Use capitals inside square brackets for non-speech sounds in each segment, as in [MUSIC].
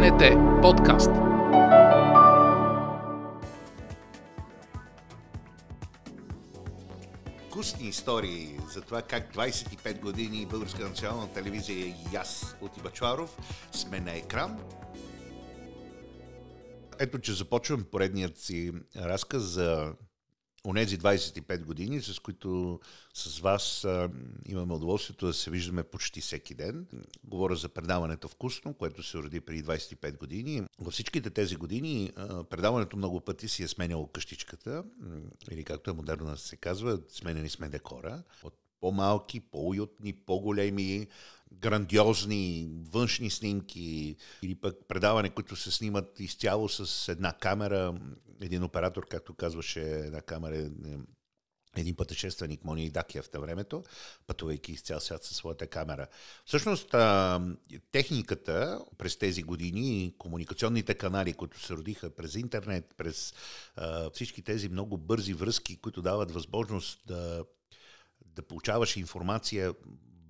БНТ подкаст. Вкусни истории за това как 25 години Българска национална телевизия и е аз от Ибачваров сме на екран. Ето, че започвам поредният си разказ за онези 25 години, с които с вас а, имаме удоволствието да се виждаме почти всеки ден. Говоря за предаването Вкусно, което се роди преди 25 години. Във всичките тези години а, предаването много пъти си е сменяло къщичката, или както е модерно да се казва, сменени сме декора. От по-малки, по-уютни, по-големи, грандиозни външни снимки или пък предаване, които се снимат изцяло с една камера, един оператор, както казваше една камера, е, един пътешественик Мони Дакия в времето, пътувайки из цял свят със своята камера. Всъщност, техниката през тези години, комуникационните канали, които се родиха през интернет, през всички тези много бързи връзки, които дават възможност да, да получаваш информация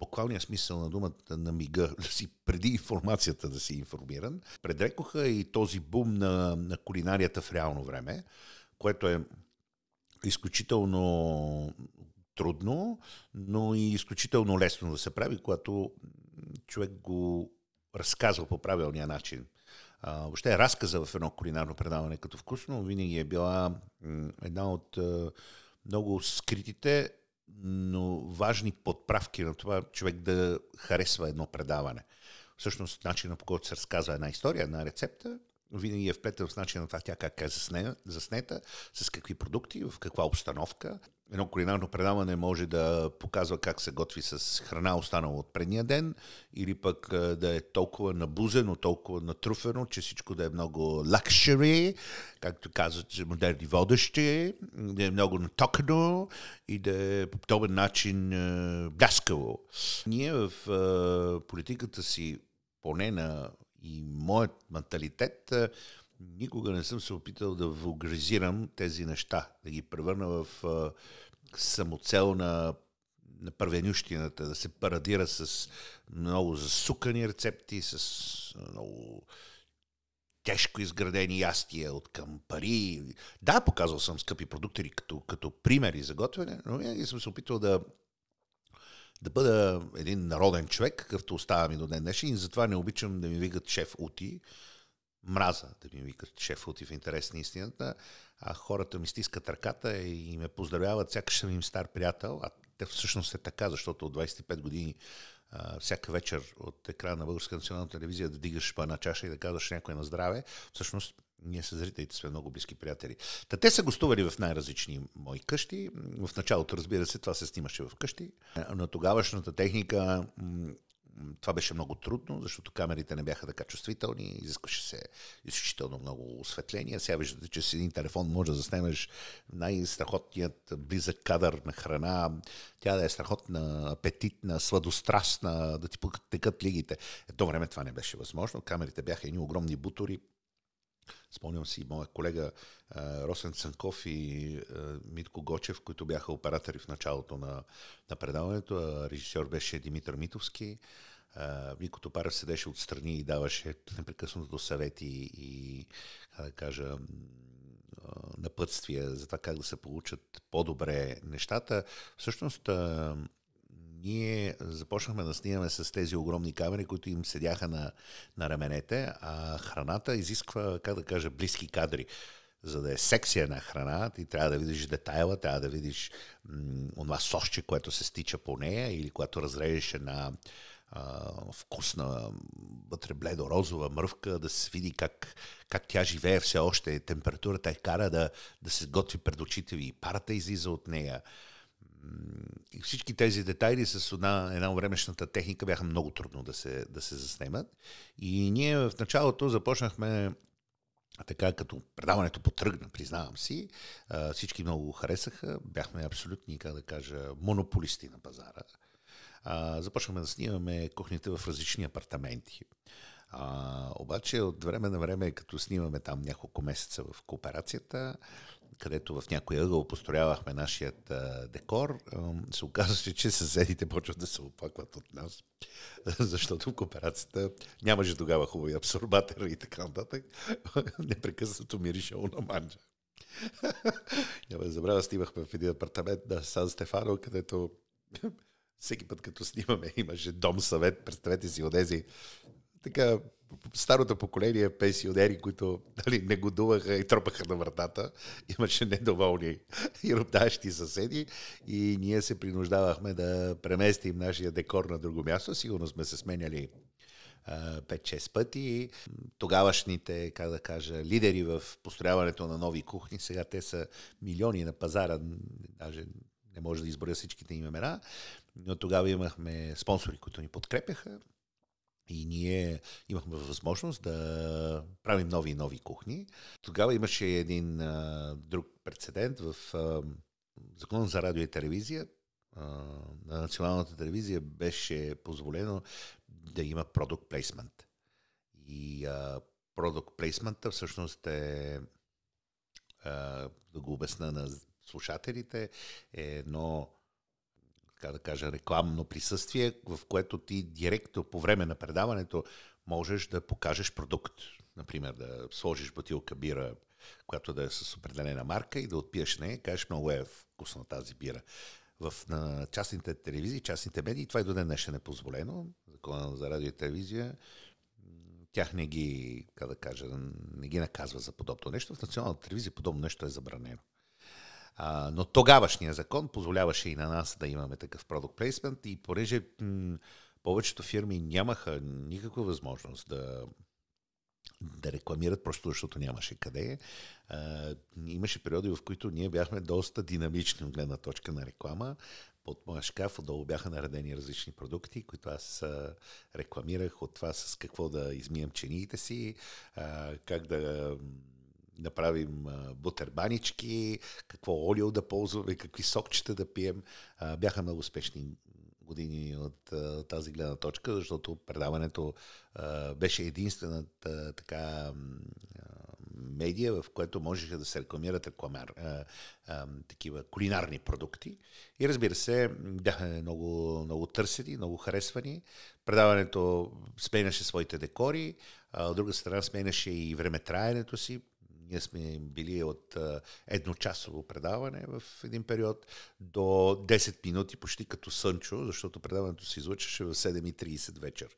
буквалния смисъл на думата на мига, [LAUGHS] да си преди информацията да си информиран, предрекоха и този бум на, на кулинарията в реално време, което е изключително трудно, но и изключително лесно да се прави, когато човек го разказва по правилния начин. А, въобще разказа в едно кулинарно предаване като вкусно винаги е била м, една от а, много скритите но важни подправки на това човек да харесва едно предаване. Всъщност, начинът по който се разказва една история, една рецепта, винаги е вплетен в начина на това тя как е заснета, с какви продукти, в каква обстановка. Едно кулинарно предаване може да показва как се готви с храна останала от предния ден или пък да е толкова набузено, толкова натруфено, че всичко да е много лакшери, както казват модерни водещи, да е много натокано и да е по подобен начин бляскаво. Ние в политиката си поне на и моят менталитет, никога не съм се опитал да вулгаризирам тези неща, да ги превърна в самоцел на, на първенющината, да се парадира с много засукани рецепти, с много тежко изградени ястия от към пари. Да, показал съм скъпи продукти като, като примери за готвене, но винаги съм се опитал да да бъда един народен човек, какъвто оставам и до ден днешен, и затова не обичам да ми викат шеф Ути. Мраза да ми викат шеф Ути в интерес на истината. А хората ми стискат ръката и ме поздравяват, сякаш съм им стар приятел. А те всъщност е така, защото от 25 години всяка вечер от екрана на Българска национална телевизия да дигаш по една чаша и да казваш някой на здраве, всъщност ние с зрителите сме много близки приятели. Та те са гостували в най-различни мои къщи. В началото, разбира се, това се снимаше в къщи. Но тогавашната техника, това беше много трудно, защото камерите не бяха така чувствителни, изискваше се изключително много осветление. Сега виждате, че с един телефон може да заснемеш най-страхотният близък кадър на храна, тя да е страхотна, апетитна, сладострастна, да ти текат лигите. Едно време това не беше възможно. Камерите бяха едни огромни бутори, Спомням си моя колега Росен Цанков и Митко Гочев, които бяха оператори в началото на, на предаването. Режисьор беше Димитър Митовски. Вико Топарев седеше отстрани и даваше непрекъснато съвети и, как да кажа, напътствия за това как да се получат по-добре нещата. Всъщност, ние започнахме да снимаме с тези огромни камери, които им седяха на, на раменете, а храната изисква, как да кажа, близки кадри за да е секция на храна, ти трябва да видиш детайла, трябва да видиш м- онова сосче, което се стича по нея или което разрежеш на вкусна, вътре бледо-розова мръвка, да се види как, как тя живее все още, температурата е кара да, да се готви пред очите ви, парата излиза от нея и всички тези детайли с една, една времешната техника бяха много трудно да се, да се заснемат. И ние в началото започнахме така като предаването потръгна, признавам си, всички много го харесаха, бяхме абсолютни, как да кажа, монополисти на пазара. Започнахме да снимаме кухните в различни апартаменти. А, обаче от време на време, като снимаме там няколко месеца в кооперацията, където в някой ъгъл построявахме нашият а, декор, а, се оказаше, че съседите почват да се опакват от нас, [LAUGHS] защото в кооперацията нямаше тогава хубави абсорбатери и така нататък. [LAUGHS] Непрекъснато мирише на манджа. [LAUGHS] Няма да забравя, снимахме в един апартамент на Сан Стефано, където всеки път, като снимаме, имаше дом съвет. Представете си, от тези така старото поколение пенсионери, които дали, не годуваха и тропаха на вратата. Имаше недоволни [LAUGHS] и роптащи съседи и ние се принуждавахме да преместим нашия декор на друго място. Сигурно сме се сменяли 5-6 пъти. Тогавашните, как да кажа, лидери в построяването на нови кухни, сега те са милиони на пазара, даже не може да изборя всичките им имена, но тогава имахме спонсори, които ни подкрепяха и ние имахме възможност да правим нови и нови кухни. Тогава имаше един а, друг прецедент в а, Закон за радио и телевизия. А, на националната телевизия беше позволено да има продукт плейсмент. И а, продукт плейсмента всъщност е, а, да го обясна на слушателите, е едно така да кажа, рекламно присъствие, в което ти директно по време на предаването можеш да покажеш продукт. Например, да сложиш бутилка бира, която да е с определена марка и да отпиеш нея кажеш, много е вкусна тази бира. В на частните телевизии, частните медии, това и до ден днешен е позволено. Закона за радио и телевизия тях не ги, как да кажа, не ги наказва за подобно нещо. В националната телевизия подобно нещо е забранено. А, но тогавашния закон позволяваше и на нас да имаме такъв продукт плейсмент и понеже м- повечето фирми нямаха никаква възможност да, да рекламират, просто защото нямаше къде. А, имаше периоди, в които ние бяхме доста динамични от гледна точка на реклама. Под моя шкаф отдолу бяха наредени различни продукти, които аз а, рекламирах от това с какво да измием чениите си, а, как да направим бутербанички, какво олио да ползваме, какви сокчета да пием. Бяха много успешни години от тази гледна точка, защото предаването беше единствената така медия, в което можеха да се рекламират рекламар, такива кулинарни продукти. И разбира се, бяха много, много търсени, много харесвани. Предаването сменяше своите декори, от друга страна сменяше и времетраенето си ние сме били от едночасово предаване в един период до 10 минути, почти като Сънчо, защото предаването се излъчваше в 7.30 вечер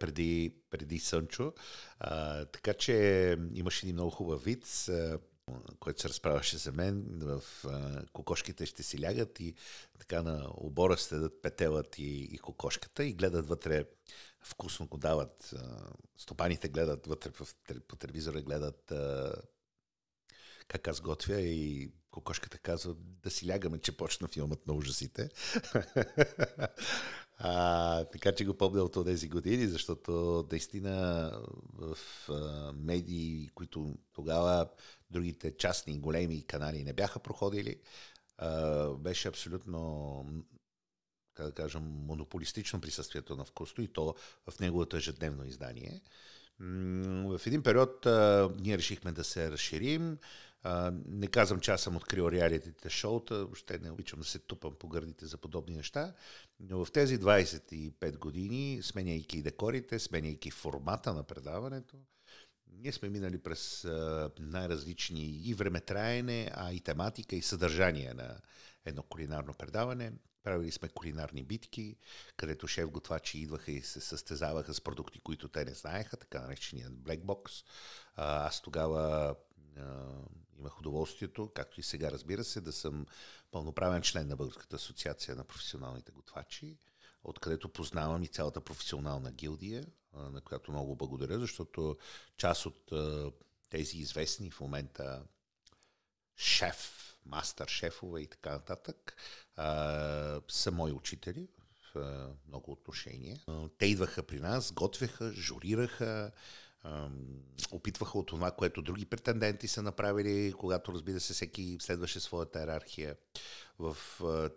преди, преди Сънчо. А, така че имаше един много хубав вид който се разправяше за мен, в а, кокошките ще си лягат и така на обора следят петелът и, и кокошката и гледат вътре, вкусно го дават. А, стопаните гледат вътре в, по телевизора, гледат а, как аз готвя и кокошката казва да си лягаме, че почна филмът на ужасите. [LAUGHS] а, така че го помня от тези години, защото наистина в а, медии, които тогава другите частни големи канали не бяха проходили. А, беше абсолютно как да кажем, монополистично присъствието на вкусто и то в неговото ежедневно издание. В един период а, ние решихме да се разширим. А, не казвам, че аз съм открил реалитите шоута, въобще не обичам да се тупам по гърдите за подобни неща, но в тези 25 години, сменяйки декорите, сменяйки формата на предаването, ние сме минали през най-различни и времетраене, а и тематика, и съдържание на едно кулинарно предаване. Правили сме кулинарни битки, където шеф-готвачи идваха и се състезаваха с продукти, които те не знаеха, така нареченият Black Box. Аз тогава имах удоволствието, както и сега разбира се, да съм пълноправен член на Българската асоциация на професионалните готвачи откъдето познавам и цялата професионална гилдия, на която много благодаря, защото част от тези известни в момента шеф, мастър шефове и така нататък са мои учители в много отношения. Те идваха при нас, готвеха, журираха, опитваха от това, което други претенденти са направили, когато разбира се всеки следваше своята иерархия в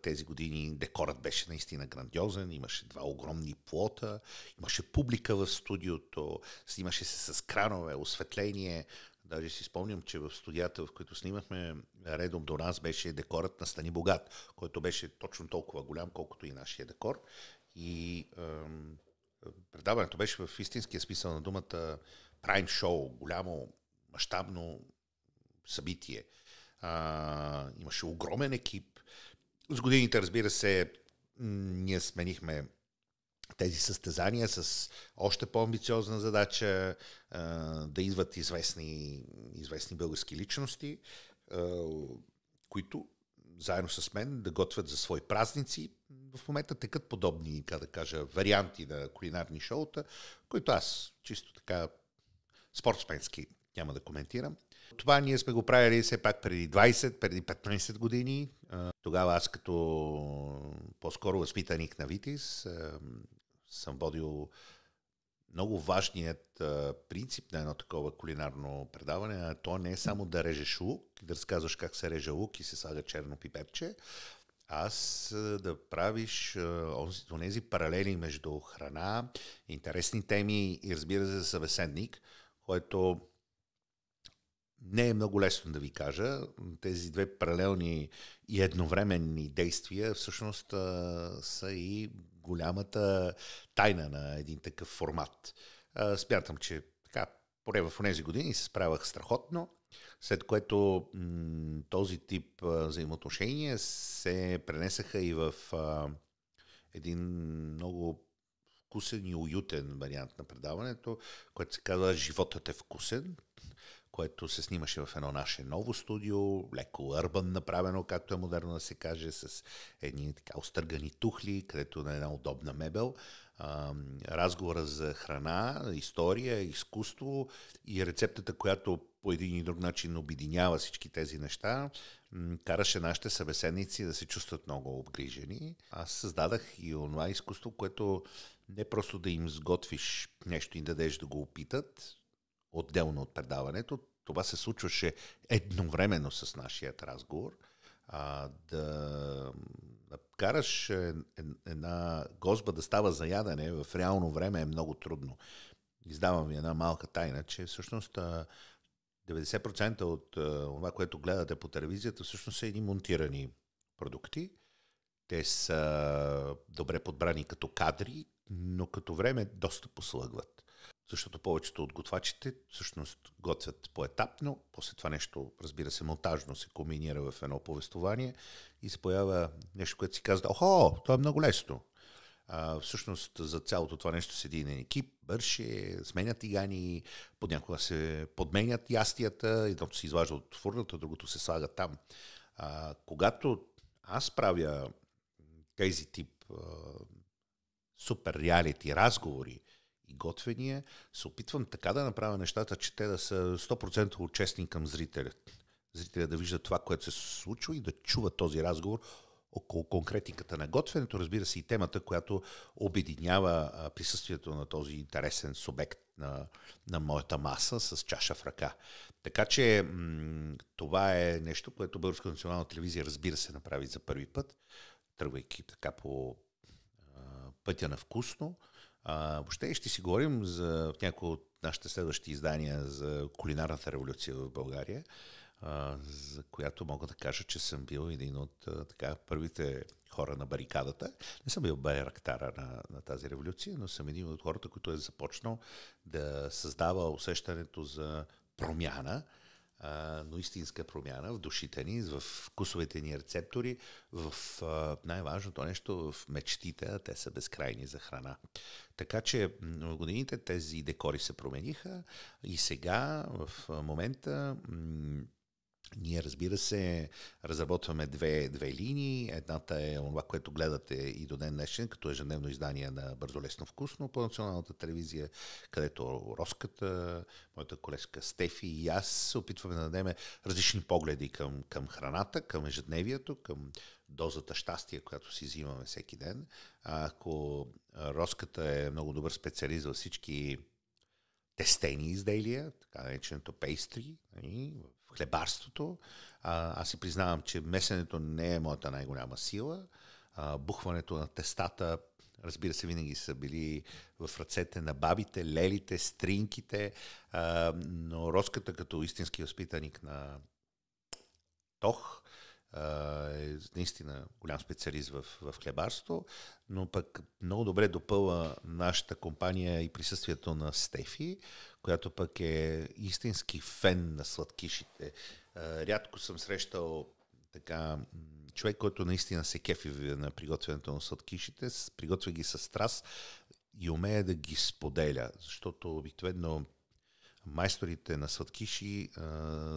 тези години. Декорът беше наистина грандиозен, имаше два огромни плота, имаше публика в студиото, снимаше се с кранове, осветление. Даже си спомням, че в студията, в които снимахме, редом до нас беше декорът на Стани Богат, който беше точно толкова голям, колкото и нашия декор. И ам, предаването беше в истинския смисъл на думата прайм шоу, голямо мащабно събитие. А, имаше огромен екип. С годините, разбира се, ние сменихме тези състезания с още по-амбициозна задача а, да идват известни, известни български личности, а, които заедно с мен да готвят за свои празници. В момента текат подобни, как да кажа, варианти на кулинарни шоута, които аз чисто така спортсменски няма да коментирам. Това ние сме го правили все пак преди 20, преди 15 години. Тогава аз като по-скоро възпитаник на Витис съм водил много важният а, принцип на едно такова кулинарно предаване, а то не е само да режеш лук, да разказваш как се реже лук и се слага черно пиперче, аз да правиш онези паралели между храна, интересни теми и разбира се за събеседник, който не е много лесно да ви кажа. Тези две паралелни и едновременни действия всъщност са и голямата тайна на един такъв формат. А, смятам, че така, поне в тези години се справях страхотно, след което този тип а, взаимоотношения се пренесаха и в а, един много вкусен и уютен вариант на предаването, което се казва Животът е вкусен, което се снимаше в едно наше ново студио, леко урбан направено, както е модерно да се каже, с едни така остъргани тухли, където на една удобна мебел. А, разговора за храна, история, изкуство и рецептата, която по един и друг начин обединява всички тези неща, караше нашите събеседници да се чувстват много обгрижени. Аз създадах и онлайн изкуство, което не просто да им сготвиш нещо и дадеш да го опитат, отделно от предаването. Това се случваше едновременно с нашия разговор. А, да, да караш е, е, една госба да става за в реално време е много трудно. Издавам ви една малка тайна, че всъщност 90% от това, което гледате по телевизията, всъщност са едни монтирани продукти. Те са добре подбрани като кадри, но като време доста послъгват защото повечето от готвачите всъщност готвят поетапно, после това нещо, разбира се, монтажно се комбинира в едно повествование и се появя нещо, което си казва, охо, то е много лесно. А, всъщност за цялото това нещо седи един екип, бърше, сменят тигани. понякога се подменят ястията, едното се изважда от фурната, другото се слага там. А, когато аз правя тези тип а, супер реалити разговори, и готвения, се опитвам така да направя нещата, че те да са 100% честни към зрителя. Зрителя да вижда това, което се случва и да чува този разговор около конкретиката на готвенето, разбира се и темата, която обединява присъствието на този интересен субект на, на моята маса с чаша в ръка. Така че м- това е нещо, което Българска национална телевизия разбира се направи за първи път, тръгвайки така по а, пътя на вкусно. А, въобще ще си говорим за някои от нашите следващи издания за кулинарната революция в България, а, за която мога да кажа, че съм бил един от а, така, първите хора на барикадата. Не съм бил байрактара на, на тази революция, но съм един от хората, който е започнал да създава усещането за промяна, а, но истинска промяна в душите ни, в вкусовете ни рецептори, в а, най-важното нещо в мечтите, а те са безкрайни за храна. Така че в годините тези декори се промениха и сега в момента ние, разбира се, разработваме две, две линии. Едната е това, което гледате и до ден днешен, като ежедневно издание на Бързо лесно вкусно по националната телевизия, където Роската, моята колежка Стефи и аз се опитваме да дадем различни погледи към, към храната, към ежедневието, към дозата щастие, която си взимаме всеки ден. Ако Роската е много добър специалист във всички тестени изделия, така нареченото пейстри, нали, хлебарството. А, аз си признавам, че месенето не е моята най-голяма сила. А, бухването на тестата, разбира се, винаги са били в ръцете на бабите, лелите, стринките, а, но Роската като истински възпитаник на Тох – е наистина голям специалист в, в хлебарство, но пък много добре допълва нашата компания и присъствието на Стефи, която пък е истински фен на сладкишите. Рядко съм срещал така човек, който наистина се кефи на приготвянето на сладкишите, приготвя ги с страст и умее да ги споделя, защото обикновено майсторите на сладкиши а,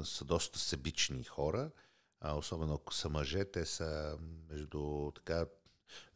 са доста събични хора – а, особено ако са мъже, те са между така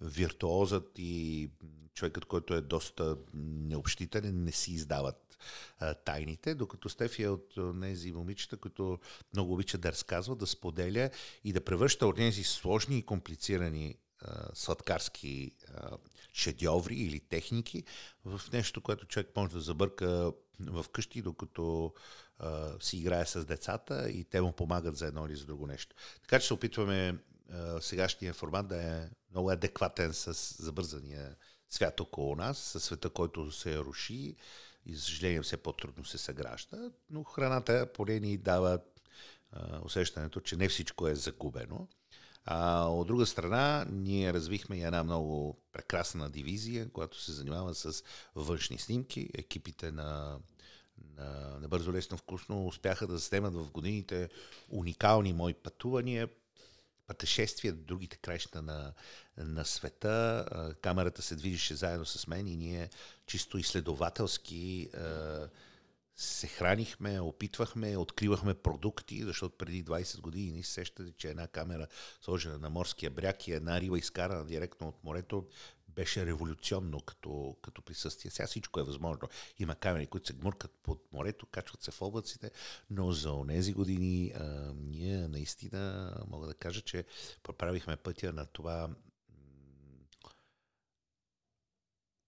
виртуозът и човекът, който е доста необщителен, не си издават а, тайните, докато Стефи е от тези момичета, които много обича да разказва, да споделя и да превръща от тези сложни и комплицирани а, сладкарски а, шедьоври или техники в нещо, което човек може да забърка в къщи, докато а, си играе с децата и те му помагат за едно или за друго нещо. Така че се опитваме а, сегашния формат да е много адекватен с забързания свят около нас, със света, който се руши и, за съжаление, все по-трудно се съгражда, но храната поне ни дава а, усещането, че не всичко е загубено. А, от друга страна, ние развихме и една много прекрасна дивизия, която се занимава с външни снимки. Екипите на на, на Бързо Лесно Вкусно успяха да заснемат в годините уникални мои пътувания, пътешествия до другите краища на, на света. Камерата се движеше заедно с мен и ние чисто изследователски се хранихме, опитвахме, откривахме продукти, защото преди 20 години ни се сещате, че една камера сложена на морския бряг и една риба изкарана директно от морето беше революционно като, като присъствие. Сега всичко е възможно. Има камери, които се гмуркат под морето, качват се в облаците, но за онези години а, ние наистина мога да кажа, че проправихме пътя на това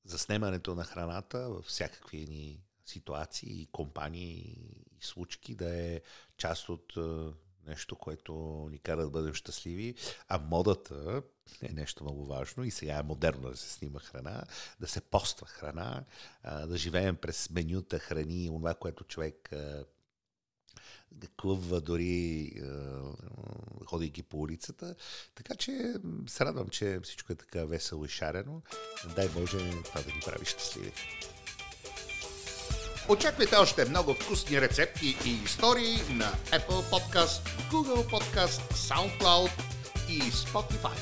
заснемането на храната във всякакви ни ситуации и компании и случки да е част от нещо, което ни кара да бъдем щастливи, а модата е нещо много важно и сега е модерно да се снима храна, да се поства храна, да живеем през менюта храни, това, което човек клъвва дори ходейки по улицата. Така че се радвам, че всичко е така весело и шарено. Дай Боже това да ни прави щастливи. Очаквайте още много вкусни рецепти и истории на Apple Podcast, Google Podcast, SoundCloud и Spotify.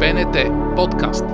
БНТ подкаст.